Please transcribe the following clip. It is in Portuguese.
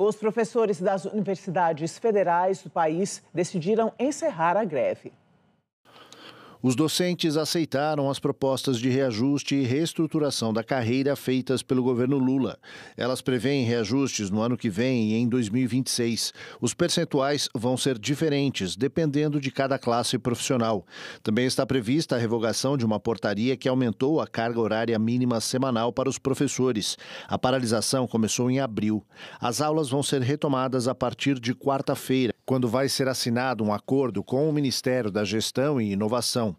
Os professores das universidades federais do país decidiram encerrar a greve. Os docentes aceitaram as propostas de reajuste e reestruturação da carreira feitas pelo governo Lula. Elas prevêem reajustes no ano que vem e em 2026. Os percentuais vão ser diferentes, dependendo de cada classe profissional. Também está prevista a revogação de uma portaria que aumentou a carga horária mínima semanal para os professores. A paralisação começou em abril. As aulas vão ser retomadas a partir de quarta-feira quando vai ser assinado um acordo com o Ministério da Gestão e Inovação.